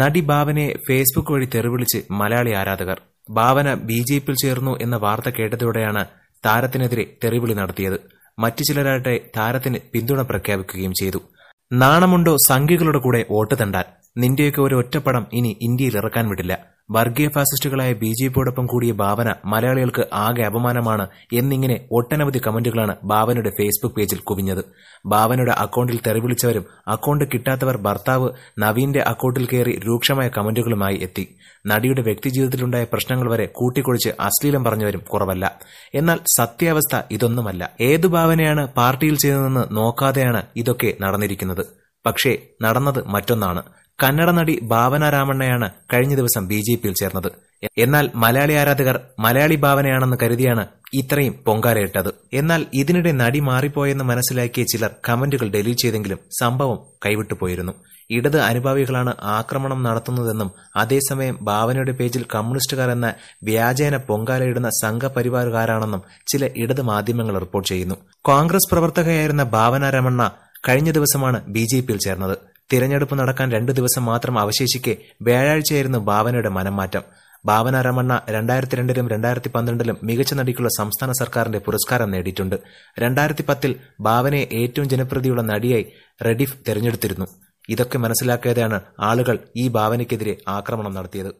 നടി ബാബനെ ഫേസ്ബുക്ക് വഴി തെറിവിളിച്ച് മലയാളി ആരാധകർ ബാബന ബി ജെ പിയിൽ ചേർന്നു എന്ന വാർത്ത കേട്ടതോടെയാണ് താരത്തിനെതിരെ തെറിവിളി നടത്തിയത് മറ്റു ചിലരാകട്ടെ താരത്തിന് പിന്തുണ പ്രഖ്യാപിക്കുകയും ചെയ്തു നാണമുണ്ടോ സംഖ്യകളുടെ കൂടെ വോട്ട് തണ്ടാൻ നിന്റെയൊക്കെ ഒരു ഒറ്റപ്പടം ഇനി ഇന്ത്യയിൽ ഇറക്കാൻ വിടില്ല വർഗീയ ഫാസിസ്റ്റുകളായ ബി ജെ പിയോടൊപ്പം കൂടിയ ഭാവന മലയാളികൾക്ക് ആകെ അപമാനമാണ് എന്നിങ്ങനെ ഒട്ടനവധി കമന്റുകളാണ് ഭാവനയുടെ ഫേസ്ബുക്ക് പേജിൽ കുവിഞ്ഞത് ഭാവനയുടെ അക്കൌണ്ടിൽ തെറിവിളിച്ചവരും അക്കൌണ്ട് കിട്ടാത്തവർ ഭർത്താവ് നവീന്റെ അക്കൌണ്ടിൽ കയറി രൂക്ഷമായ കമന്റുകളുമായി എത്തി നടിയുടെ വ്യക്തിജീവിതത്തിലുണ്ടായ പ്രശ്നങ്ങൾ വരെ കൂട്ടിക്കൊഴിച്ച് അശ്ലീലം പറഞ്ഞവരും കുറവല്ല എന്നാൽ സത്യാവസ്ഥ ഇതൊന്നുമല്ല ഏതു ഭാവനയാണ് പാർട്ടിയിൽ ചെയ്തതെന്ന് നോക്കാതെയാണ് ഇതൊക്കെ നടന്നിരിക്കുന്നത് പക്ഷേ നടന്നത് മറ്റൊന്നാണ് കന്നഡ നടി ഭാവന രാമണ്ണയാണ് കഴിഞ്ഞ ദിവസം ബി ജെ പിയിൽ ചേർന്നത് എന്നാൽ മലയാളി ആരാധകർ മലയാളി ഭാവനയാണെന്ന് കരുതിയാണ് ഇത്രയും പൊങ്കാലയിട്ടത് എന്നാൽ ഇതിനിടെ നടി മാറിപ്പോയെന്ന് മനസ്സിലാക്കിയ ചിലർ കമന്റുകൾ ഡെലീറ്റ് ചെയ്തെങ്കിലും സംഭവം കൈവിട്ടുപോയിരുന്നു ഇടത് അനുഭാവികളാണ് ആക്രമണം നടത്തുന്നതെന്നും അതേസമയം ഭാവനയുടെ പേജിൽ കമ്മ്യൂണിസ്റ്റുകാർ എന്ന വ്യാജേന പൊങ്കാലയിടുന്ന സംഘപരിവാറുകാരാണെന്നും ചില ഇടത് മാധ്യമങ്ങൾ റിപ്പോർട്ട് ചെയ്യുന്നു കോൺഗ്രസ് പ്രവർത്തകയായിരുന്ന ഭാവന രമണ്ണ കഴിഞ്ഞ ദിവസമാണ് ബി ജെ പിയിൽ ചേർന്നത് തിരഞ്ഞെടുപ്പ് നടക്കാൻ രണ്ടു ദിവസം മാത്രം അവശേഷിക്കെ വ്യാഴാഴ്ചയായിരുന്നു ഭാവനയുടെ മനംമാറ്റം ഭാവന രമണ്ണ രണ്ടായിരത്തി രണ്ടിലും രണ്ടായിരത്തി പന്ത്രണ്ടിലും മികച്ച നടിക്കുള്ള സംസ്ഥാന സർക്കാരിന്റെ പുരസ്കാരം നേടിയിട്ടുണ്ട് രണ്ടായിരത്തി പത്തിൽ ഭാവനയെ ഏറ്റവും ജനപ്രീതിയുള്ള നടിയായി റെഡിഫ് തിരഞ്ഞെടുത്തിരുന്നു ഇതൊക്കെ മനസ്സിലാക്കിയതാണ് ആളുകൾ ഈ ഭാവനയ്ക്കെതിരെ ആക്രമണം നടത്തിയത്